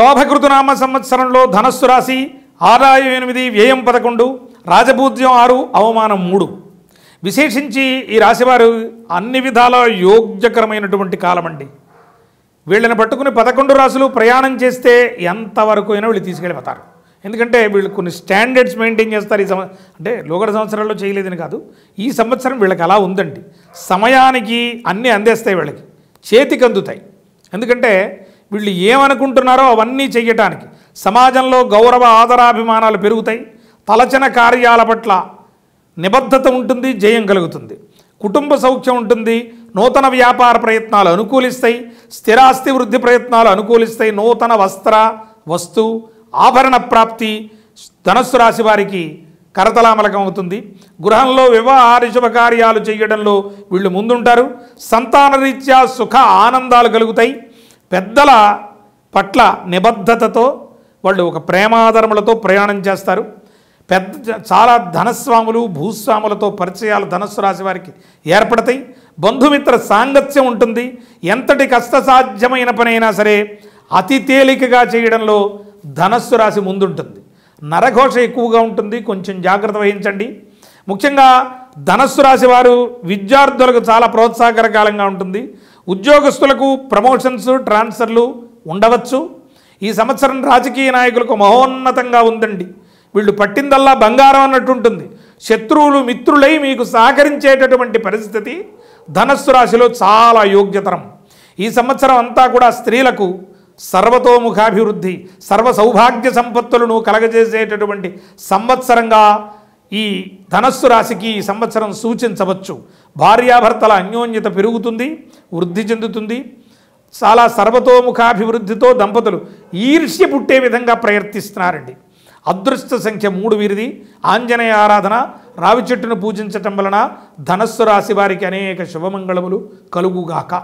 శోభకృతునామ సంవత్సరంలో ధనస్సు రాశి ఆదాయం ఎనిమిది వ్యయం పదకొండు రాజభూజ్యం ఆరు అవమానం మూడు విశేషించి ఈ రాశివారు అన్ని విధాల యోగ్యకరమైనటువంటి కాలం అండి వీళ్ళని పట్టుకుని పదకొండు రాసులు ప్రయాణం చేస్తే ఎంతవరకు అయినా వీళ్ళు తీసుకెళ్ళిపోతారు ఎందుకంటే వీళ్ళు కొన్ని స్టాండర్డ్స్ మెయింటైన్ చేస్తారు ఈ సంవ అంటే లోగడ సంవత్సరాల్లో చేయలేదని కాదు ఈ సంవత్సరం వీళ్ళకి అలా ఉందండి సమయానికి అన్నీ అందేస్తాయి వీళ్ళకి చేతికి అందుతాయి ఎందుకంటే వీళ్ళు ఏమనుకుంటున్నారో అవన్నీ చేయటానికి సమాజంలో గౌరవ ఆదరాభిమానాలు పెరుగుతాయి తలచిన కార్యాల పట్ల నిబద్ధత ఉంటుంది జయం కలుగుతుంది కుటుంబ సౌఖ్యం ఉంటుంది నూతన వ్యాపార ప్రయత్నాలు అనుకూలిస్తాయి స్థిరాస్తి వృద్ధి ప్రయత్నాలు అనుకూలిస్తాయి నూతన వస్త్ర వస్తు ఆభరణ ప్రాప్తి ధనస్సు రాశి వారికి కరతలామలకం అవుతుంది గృహంలో వివాహారిశుభ కార్యాలు చేయడంలో వీళ్ళు ముందుంటారు సంతానరీత్యా సుఖ ఆనందాలు కలుగుతాయి పెద్దల పట్ల నిబద్ధతతో వాళ్ళు ఒక ప్రేమాధర్మలతో ప్రయాణం చేస్తారు పెద్ద చాలా ధనస్వాములు భూస్వాములతో పరిచయాలు ధనస్సు రాశి వారికి ఏర్పడతాయి బంధుమిత్ర సాంగత్యం ఉంటుంది ఎంతటి కష్టసాధ్యమైన పనైనా సరే అతి తేలికగా చేయడంలో ధనస్సు రాశి ముందుంటుంది నరఘోష ఎక్కువగా ఉంటుంది కొంచెం జాగ్రత్త వహించండి ముఖ్యంగా ధనస్సు రాశి వారు విద్యార్థులకు చాలా ప్రోత్సాహకర కాలంగా ఉంటుంది ఉద్యోగస్తులకు ప్రమోషన్స్ ట్రాన్స్ఫర్లు ఉండవచ్చు ఈ సంవత్సరం రాజకీయ నాయకులకు మహోన్నతంగా ఉందండి వీళ్ళు పట్టిందల్లా బంగారం అన్నట్టు ఉంటుంది శత్రువులు మిత్రులై మీకు సహకరించేటటువంటి పరిస్థితి ధనస్సు రాశిలో చాలా యోగ్యతరం ఈ సంవత్సరం అంతా కూడా స్త్రీలకు సర్వతోముఖాభివృద్ధి సర్వ సౌభాగ్య సంపత్తులను కలగజేసేటటువంటి సంవత్సరంగా ఈ ధనస్సు రాశికి ఈ సంవత్సరం సూచించవచ్చు భార్యాభర్తల అన్యోన్యత పెరుగుతుంది వృద్ధి చెందుతుంది చాలా సర్వతోముఖాభివృద్ధితో దంపతులు ఈర్ష్య పుట్టే విధంగా ప్రయత్నిస్తున్నారండి అదృష్ట సంఖ్య మూడు వీరిది ఆంజనేయ ఆరాధన రావి చెట్టును పూజించటం వలన ధనస్సు రాశి వారికి అనేక శుభమంగళములు కలుగుగాక